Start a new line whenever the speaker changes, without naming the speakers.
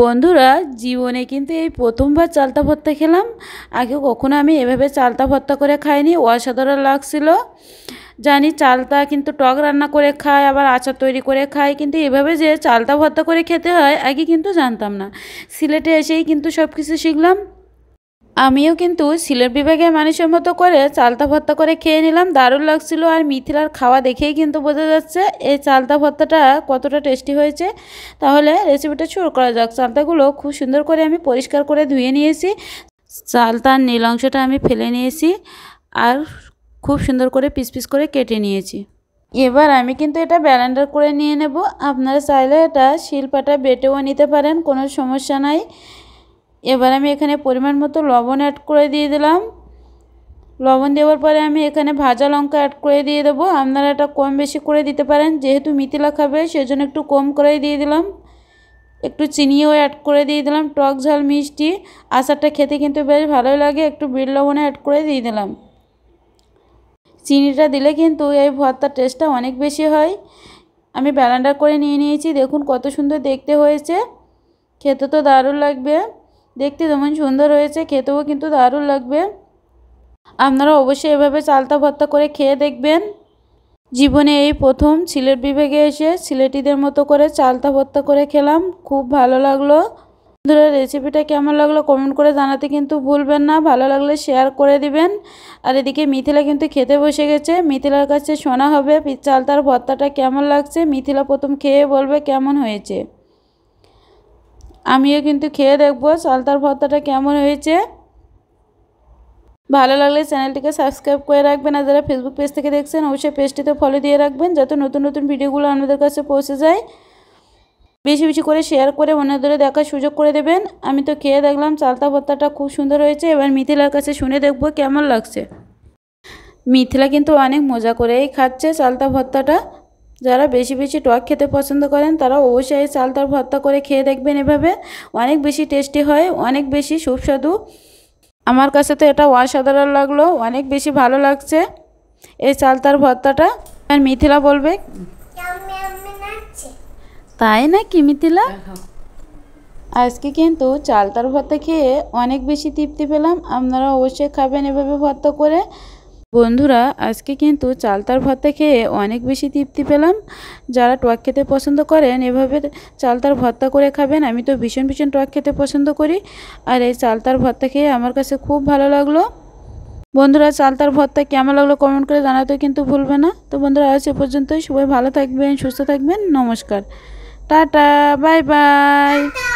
বন্ধুরা জীবনে কিন্তু এই প্রথমবার চালতা ভর্তা খেলাম আগে কখনো আমি এভাবে চালতা ভর্তা করে খাইনি অসাধারণ লাগছিল জানি চালতা কিন্তু টক রান্না করে খায় আবার আচার তৈরি করে খায় কিন্তু এভাবে যে চালতা ভর্তা করে খেতে হয় আগে কিন্তু জানতাম না সিলেটে এসেই কিন্তু সব কিছু শিখলাম আমিও কিন্তু সিলেট বিভাগে মানুষের মতো করে চালতা ভত্তা করে খেয়ে নিলাম দারুণ লাগছিল আর মিথিলার খাওয়া দেখেই কিন্তু বোঝা যাচ্ছে এই চালতা ভত্তাটা কতটা টেস্টি হয়েছে তাহলে রেসিপিটা শুরু করা যাক চালতাগুলো খুব সুন্দর করে আমি পরিষ্কার করে ধুয়ে নিয়েছি চালতার নীল অংশটা আমি ফেলে নিয়েছি আর খুব সুন্দর করে পিস পিস করে কেটে নিয়েছি এবার আমি কিন্তু এটা ব্যালেন্ডার করে নিয়ে নেব আপনারা চাইলে এটা শিলপাটা বেটেও নিতে পারেন কোনো সমস্যা নাই এবার আমি এখানে পরিমাণ মতো লবণ অ্যাড করে দিয়ে দিলাম লবণ দেওয়ার পরে আমি এখানে ভাজা লঙ্কা অ্যাড করে দিয়ে দেবো আপনারা এটা কম বেশি করে দিতে পারেন যেহেতু মিথিলা খাবে সেজন্য একটু কম করে দিয়ে দিলাম একটু চিনিও অ্যাড করে দিয়ে দিলাম টক ঝাল মিষ্টি আচারটা খেতে কিন্তু বেশ ভালোই লাগে একটু বিড় লবণে অ্যাড করে দিয়ে দিলাম চিনিটা দিলে কিন্তু এই ভর্তার টেস্টটা অনেক বেশি হয় আমি ব্যালান্ডার করে নিয়ে নিয়েছি দেখুন কত সুন্দর দেখতে হয়েছে খেতে তো দারুণ লাগবে দেখতে তেমন সুন্দর হয়েছে খেতেও কিন্তু দারুণ লাগবে আপনারা অবশ্যই এভাবে চালতা ভর্তা করে খেয়ে দেখবেন জীবনে এই প্রথম সিলেট বিভাগে এসে সিলেটিদের মতো করে চালতা ভর্তা করে খেলাম খুব ভালো লাগলো বন্ধুরা রেসিপিটা কেমন লাগলো কমেন্ট করে জানাতে কিন্তু ভুলবেন না ভালো লাগলে শেয়ার করে দিবেন আর এদিকে মিথিলা কিন্তু খেতে বসে গেছে মিথিলার কাছে শোনা হবে চালতার ভর্তাটা কেমন লাগছে মিথিলা প্রথম খেয়ে বলবে কেমন হয়েছে আমিও কিন্তু খেয়ে দেখবো সালতার ভর্তাটা কেমন হয়েছে ভালো লাগলে চ্যানেলটিকে সাবস্ক্রাইব করে রাখবেন আর যারা ফেসবুক পেজ থেকে দেখছেন অবশ্যই পেজটিতে ফলো দিয়ে রাখবেন যাতে নতুন নতুন ভিডিওগুলো আপনাদের কাছে পৌঁছে যায় বেশি বেশি করে শেয়ার করে অন্যদের দেখার সুযোগ করে দেবেন আমি তো খেয়ে দেখলাম চালতা ভর্তাটা খুব সুন্দর হয়েছে এবার মিথিলার কাছে শুনে দেখব কেমন লাগছে মিথিলা কিন্তু অনেক মজা করেই খাচ্ছে চালতা ভর্তাটা যারা বেশি বেশি টক খেতে পছন্দ করেন তারা অবশ্যই এই চালতার ভর্তা করে খেয়ে দেখবেন এভাবে অনেক বেশি টেস্টি হয় অনেক বেশি সুস্বাদু আমার কাছে তো এটা অসাধারণ লাগলো অনেক বেশি ভালো লাগছে এই চালতার ভর্তাটা আর মিথিলা বলবে তাই না কি মিথিলা আজকে কিন্তু চালতার ভর্তা খেয়ে অনেক বেশি তৃপ্তি পেলাম আপনারা অবশ্যই খাবেন এভাবে ভর্তা করে বন্ধুরা আজকে কিন্তু চালতার ভর্তা খেয়ে অনেক বেশি তৃপ্তি পেলাম যারা টক খেতে পছন্দ করেন এভাবে চালতার ভর্তা করে খাবেন আমি তো ভীষণ ভীষণ টক খেতে পছন্দ করি আর এই চালতার ভর্তা খেয়ে আমার কাছে খুব ভালো লাগলো বন্ধুরা চালতার ভর্তা কেমন লাগলো কমেন্ট করে জানাতে কিন্তু ভুলবে না তো বন্ধুরা আজ এ পর্যন্তই সবাই ভালো থাকবেন সুস্থ থাকবেন নমস্কার টাটা বাই বাই